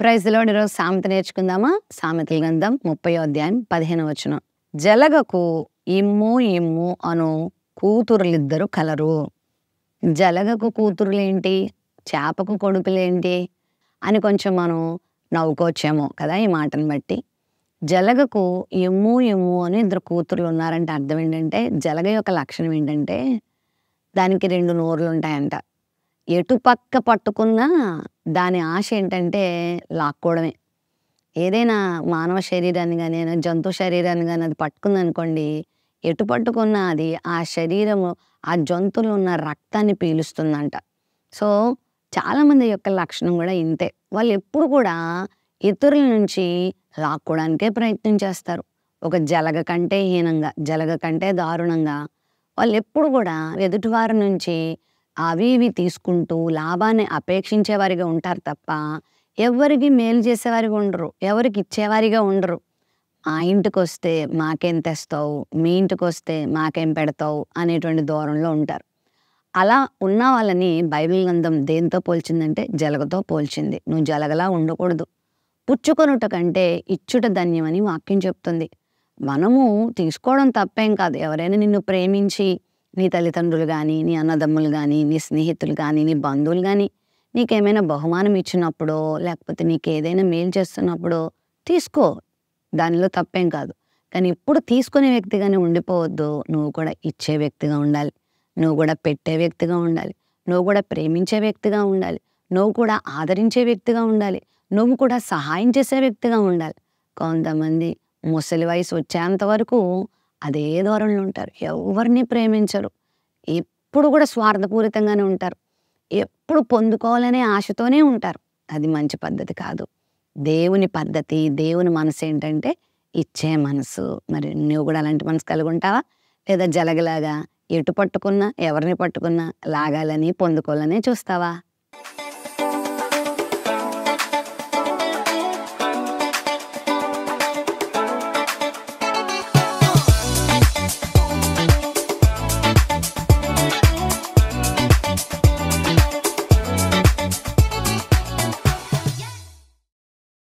ప్రైజ్లో ఈరోజు సామెత నేర్చుకుందామా సామెత గంధం ముప్పై అధ్యాయం పదిహేను వచ్చిన జలగకు ఇమ్ము ఇమ్ము అను కూతురులిద్దరు కలరు జలగకు కూతురులేంటి చేపకు కొడుకులేంటి అని కొంచెం మనం నవ్వుకోవచ్చేమో కదా ఈ మాటను బట్టి జలగకు ఎమ్ము ఎమ్ము అని ఇద్దరు కూతురులు ఉన్నారంటే అర్థం ఏంటంటే జలగ యొక్క లక్షణం ఏంటంటే దానికి రెండు నోర్లు ఉంటాయంట ఎటుపక్క పట్టుకున్నా దాని ఆశ ఏంటంటే లాక్కోవడమే ఏదైనా మానవ శరీరాన్ని కానీ జంతు శరీరాన్ని కానీ అది పట్టుకుందనుకోండి ఎటు పట్టుకున్నా అది ఆ శరీరము ఆ జంతువులు ఉన్న రక్తాన్ని పీలుస్తుందంట సో చాలామంది యొక్క లక్షణం కూడా ఇంతే వాళ్ళు ఎప్పుడు కూడా ఇతరుల నుంచి లాక్కోవడానికే ప్రయత్నం చేస్తారు ఒక జలగ కంటే హీనంగా జలగ కంటే దారుణంగా వాళ్ళు ఎప్పుడు కూడా ఎదుటివారి నుంచి అవి ఇవి తీసుకుంటూ లాభాన్ని అపేక్షించేవారిగా ఉంటారు తప్ప ఎవరికి మేలు చేసేవారిగా ఉండరు ఎవరికి ఇచ్చేవారిగా ఉండరు ఆ ఇంటికి వస్తే మాకేం తెస్తావు మీ ఇంటికి వస్తే మాకేం పెడతావు అనేటువంటి దూరంలో ఉంటారు అలా ఉన్న వాళ్ళని బైబిల్ గ్రంథం దేంతో పోల్చిందంటే జలగతో పోల్చింది నువ్వు జలగలా ఉండకూడదు పుచ్చుకొనుట కంటే ఇచ్చుట ధన్యమని వాక్యం చెప్తుంది మనము తీసుకోవడం తప్పేం కాదు ఎవరైనా నిన్ను ప్రేమించి నీ తల్లిదండ్రులు కానీ నీ అన్నదమ్ములు కానీ నీ స్నేహితులు కానీ నీ బంధువులు కానీ నీకేమైనా బహుమానం ఇచ్చినప్పుడో లేకపోతే నీకు ఏదైనా మేలు చేస్తున్నప్పుడో తీసుకో దానిలో తప్పేం కాదు కానీ ఇప్పుడు తీసుకునే వ్యక్తిగానే ఉండిపోవద్దు నువ్వు కూడా ఇచ్చే వ్యక్తిగా ఉండాలి నువ్వు కూడా పెట్టే వ్యక్తిగా ఉండాలి నువ్వు కూడా ప్రేమించే వ్యక్తిగా ఉండాలి నువ్వు కూడా ఆదరించే వ్యక్తిగా ఉండాలి నువ్వు కూడా సహాయం చేసే వ్యక్తిగా ఉండాలి కొంతమంది ముసలి వయసు వచ్చేంత వరకు అదే ధోరణిలో ఉంటారు ఎవరిని ప్రేమించరు ఎప్పుడు కూడా స్వార్థపూరితంగానే ఉంటారు ఎప్పుడు పొందుకోవాలనే ఆశతోనే ఉంటారు అది మంచి పద్ధతి కాదు దేవుని పద్ధతి దేవుని మనసు ఏంటంటే ఇచ్చే మనసు మరి నువ్వు కూడా అలాంటి మనసు కలిగి ఉంటావా లేదా జలగలాగా ఎటు పట్టుకున్నా ఎవరిని పట్టుకున్నా లాగాలని పొందుకోవాలనే చూస్తావా